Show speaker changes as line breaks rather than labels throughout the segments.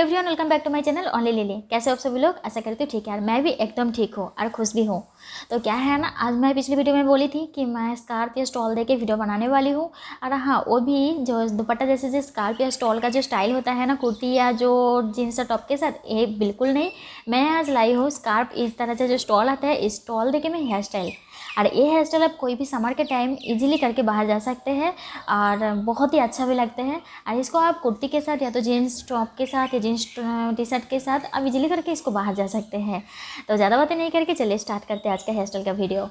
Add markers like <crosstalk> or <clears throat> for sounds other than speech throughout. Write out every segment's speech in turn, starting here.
everyone welcome back to my channel only Lily कैसे हो आप सभी लोग ऐसा करते हो ठीक है यार मैं भी एकदम ठीक हूँ और खुश भी हूँ तो क्या है ना आज मैं पिछली वीडियो में बोली थी कि मैं स्कार्फ या स्टॉल दे के वीडियो बनाने वाली हूँ और हाँ वो भी जो दुपट्टा जैसे जो स्कार्फ या स्टॉल का जो स्टाइल होता है ना कुर्ती या जो जीन्स या टॉप के साथ ये बिल्कुल नहीं मैं आज लाई हूँ स्कार्फ इस तरह से जो स्टॉल आता है इस स्टॉल दे के मैं हेयर स्टाइल और ये हेयर स्टाइल आप कोई भी समर के टाइम इजीली करके बाहर जा सकते हैं और बहुत ही अच्छा भी लगते हैं और इसको आप कुर्ती के साथ या तो जीन्स टॉप के साथ या जीन्स टी शर्ट के साथ आप इजीली करके इसको बाहर जा सकते हैं तो ज़्यादा बातें नहीं करके चलिए स्टार्ट करते हैं आज का हेयर स्टाइल का video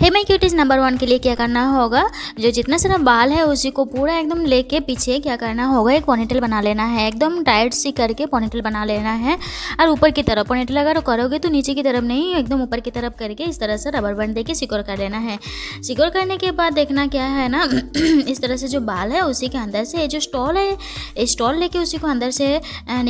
hey cuties number one के लिए क्या करना होगा जो जितना सारा बाल है उसी को पूरा एकदम लेके पीछे क्या करना होगा एक पोनेटल बना लेना है एकदम टाइट सी करके पोनेटल बना लेना है और ऊपर की तरफ पोनेटल अगर करोगे तो नीचे की तरफ नहीं एकदम ऊपर की तरफ करके इस तरह से रबर बैंड देके सिक्योर कर लेना है सिक्योर करने के बाद देखना क्या है ना <clears throat> इस तरह से जो बाल है उसी के अंदर से जो स्टॉल है स्टॉल लेके उसी को अंदर से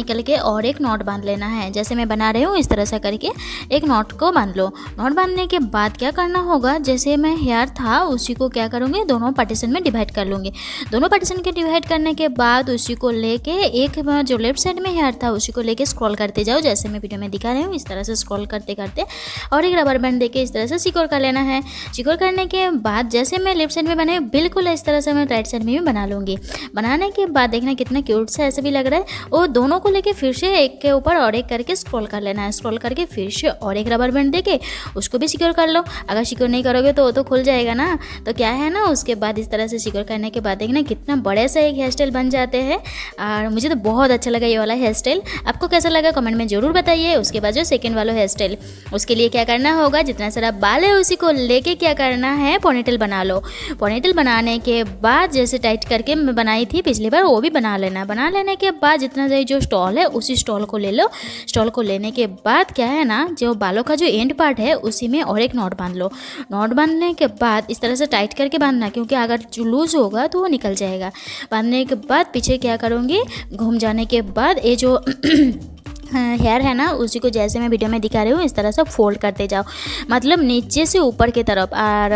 निकल के और एक नॉट बांध लेना है जैसे मैं बना रही हूँ इस तरह से करके एक नॉट को बांध लो नॉट बांधने के बाद क्या करना होगा बाद जैसे मैं हेयर था उसी को क्या करूँगी दोनों पार्टीशन में डिवाइड कर लूँगी दोनों पार्टीशन के डिवाइड करने के बाद उसी को लेके एक जो लेफ्ट साइड में हेयर था उसी को लेके स्क्रॉल करते जाओ जैसे मैं वीडियो में दिखा रही हूँ इस तरह से स्क्रॉल करते करते और एक रबर बैंड देके इस तरह से सिक्योर कर लेना है सिक्योर करने के बाद जैसे मैं लेफ्ट साइड में बनाई बिल्कुल इस तरह से मैं राइट साइड में भी बना लूँगी बनाने के बाद देखना कितना क्यूट सा ऐसे भी लग रहा है और दोनों को लेके फिर से एक के ऊपर और एक करके स्क्रॉल कर लेना है स्क्रॉल करके फिर से और एक रबर बैंड देके उसको भी सिक्योर कर लो अगर सिक्योर नहीं करोगे तो वो तो खुल जाएगा ना तो क्या है ना उसके बाद इस तरह से सिक्योर करने के बाद देखना कितना बड़े से एक हेयर स्टाइल बन जाते हैं और मुझे तो बहुत अच्छा लगा ये वाला हेयर स्टाइल आपको कैसा लगा कमेंट में ज़रूर बताइए उसके बाद जो सेकेंड वाला हेयर स्टाइल उसके लिए क्या करना होगा जितना सारा बाल है उसी को लेके क्या करना है पोनेटल बना लो पोनेटल बनाने के बाद जैसे टाइट करके मैं बनाई थी पिछली बार वो भी बना लेना बना लेने के बाद जितना जो स्टॉल है उसी स्टॉल को ले लो स्टॉल को लेने के बाद क्या है ना जो बालों का जो एंड पार्ट है उसी में और एक नॉट बांध लो नॉट बांधने के बाद इस तरह से टाइट करके बांधना क्योंकि अगर लूज होगा तो वो निकल जाएगा बांधने के बाद पीछे क्या करूँगी घूम जाने के बाद ये जो <clears throat> हेयर है ना उसी को जैसे मैं वीडियो में दिखा रही हूँ इस तरह से फोल्ड करते जाओ मतलब नीचे से ऊपर की तरफ और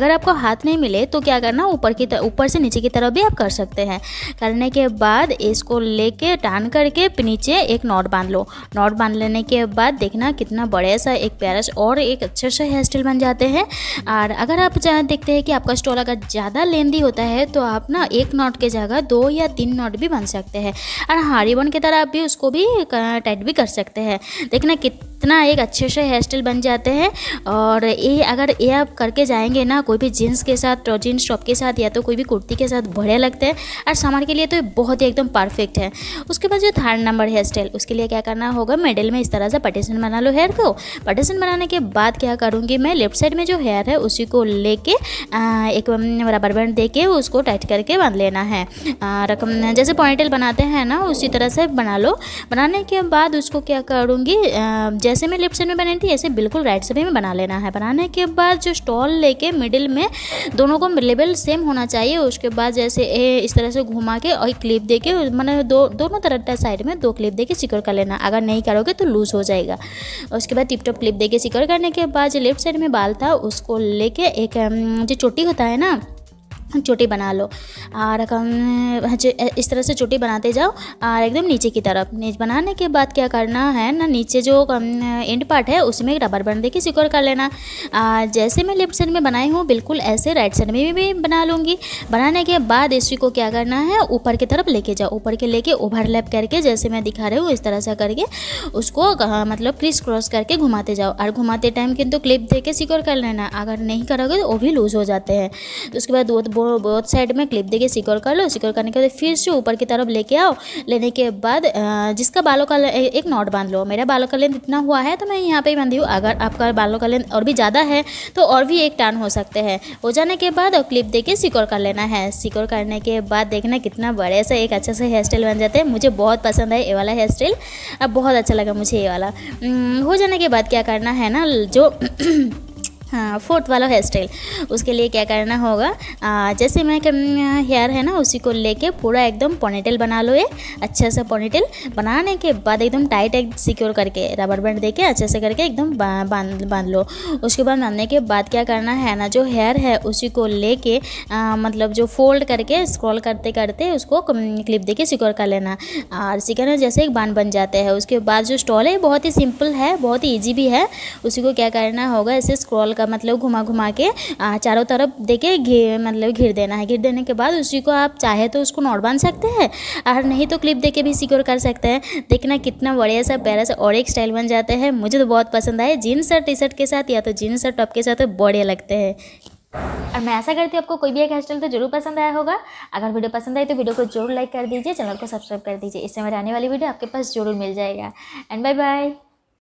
अगर आपको हाथ नहीं मिले तो क्या करना ऊपर की ऊपर से नीचे की तरफ भी आप कर सकते हैं करने के बाद इसको लेके टान करके नीचे एक नॉट बांध लो नॉट बांध लेने के बाद देखना कितना बड़े सा एक पैरस और एक अच्छे से हेयर स्टाइल बन जाते हैं और अगर आप देखते हैं कि आपका स्टॉल अगर ज़्यादा लेंदी होता है तो आप ना एक नॉट के जगह दो या तीन नॉट भी बन सकते हैं और हारीबन की तरह आप भी उसको भी टाइट ऐड भी कर सकते हैं देखना कित इतना एक अच्छे से हेयर स्टाइल बन जाते हैं और ये अगर ये आप करके जाएंगे ना कोई भी जीन्स के साथ जीन्स टॉप के साथ या तो कोई भी कुर्ती के साथ बढ़िया लगते हैं और समर के लिए तो बहुत ही एकदम परफेक्ट है उसके बाद जो थर्ड नंबर हेयर स्टाइल उसके लिए क्या करना होगा मेडल में इस तरह से पटेशन बना लो हेयर को पटेशन बनाने के बाद क्या करूँगी मैं लेफ्ट साइड में जो हेयर है उसी को लेके एक रबर बैंड दे के उसको टाइट करके बांध लेना है रकम जैसे पॉइंटेल बनाते हैं ना उसी तरह से बना लो बनाने के बाद उसको क्या करूँगी जैसे मैं लेफ्ट साइड में बनाई थी ऐसे बिल्कुल राइट साइड में बना लेना है बनाने के बाद जो स्टॉल लेके मिडिल में दोनों को लेवल सेम होना चाहिए उसके बाद जैसे ए, इस तरह से घुमा के और क्लिप दे के मैंने दो दोनों तरह साइड में दो क्लिप दे के सिक्योर कर लेना अगर नहीं करोगे तो लूज़ हो जाएगा उसके बाद टिप टॉप क्लिप दे के सिक्योर करने के बाद जो लेफ्ट साइड में बाल था उसको लेके एक जो चोटी होता है ना चोटी बना लो और इस तरह से चोटी बनाते जाओ और एकदम नीचे की तरफ नीचे बनाने के बाद क्या करना है ना नीचे जो एंड पार्ट है उसमें रबर बन देके सिक्योर कर लेना जैसे मैं लेफ्ट साइड में बनाई हूँ बिल्कुल ऐसे राइट साइड में भी बना लूँगी बनाने के बाद इसी को क्या करना है ऊपर की तरफ लेके जाओ ऊपर के लेके ओवरलैप करके जैसे मैं दिखा रही हूँ इस तरह से करके उसको मतलब क्रिस क्रॉस करके घुमाते जाओ और घुमाते टाइम किंतु क्लिप दे के सिक्योर कर लेना अगर नहीं करोगे तो वो भी लूज़ हो जाते हैं तो उसके बाद दो बोथ बहुत साइड में क्लिप देके सिक्योर कर लो सिक्योर करने के बाद फिर से ऊपर की तरफ लेके आओ लेने के बाद जिसका बालों का एक नॉट बांध लो मेरा बालों का लेंथ इतना हुआ है तो मैं यहाँ पर ही बांधी हूँ अगर आपका बालों का लेंथ और भी ज़्यादा है तो और भी एक टर्न हो सकते हैं हो जाने के बाद क्लिप दे के सिक्योर कर लेना है सिक्योर करने के बाद देखना कितना बड़े से एक अच्छा से हेयर स्टाइल बन जाते हैं मुझे बहुत पसंद है ये वाला हेयर स्टाइल अब बहुत अच्छा लगा मुझे ये वाला हो जाने के बाद क्या करना है ना जो <clears throat> हाँ फोर्थ वाला हेयर स्टाइल उसके लिए क्या करना होगा आ, जैसे मैं हेयर है ना उसी को लेके पूरा एकदम पोनीटेल बना लो ये अच्छा से पोनीटेल बनाने के बाद एकदम टाइट एक सिक्योर करके रबर बैंड देके अच्छे से करके एकदम बांध बांध लो उसके बाद बांधने के बाद क्या करना है ना जो हेयर है उसी को लेके मतलब जो फोल्ड करके स्क्रॉल करते करते उसको क्लिप दे के सिक्योर कर लेना और सिक्योर जैसे एक बांध बन जाते हैं उसके बाद जो स्टॉल है बहुत ही सिंपल है बहुत ही ईजी भी है उसी को क्या करना होगा ऐसे स्क्रॉल का मतलब घुमा घुमा के चारों तरफ देके घे मतलब घिर देना है घिर देने के बाद उसी को आप चाहे तो उसको नोट बांध सकते हैं और नहीं तो क्लिप दे के भी सिक्योर कर सकते हैं देखना कितना बढ़िया सा प्यारा सा और एक स्टाइल बन जाता है मुझे तो बहुत पसंद आए जीन्स और टी शर्ट के साथ या तो जीन्स और टॉप के साथ बढ़िया लगते हैं और मैं ऐसा करती हूँ आपको कोई भी एक हेयर तो जरूर पसंद आया होगा अगर वीडियो पसंद आई तो वीडियो को जरूर लाइक कर दीजिए चैनल को सब्सक्राइब कर दीजिए इससे मेरे आने वाली वीडियो आपके पास जरूर मिल जाएगा एंड बाय बाय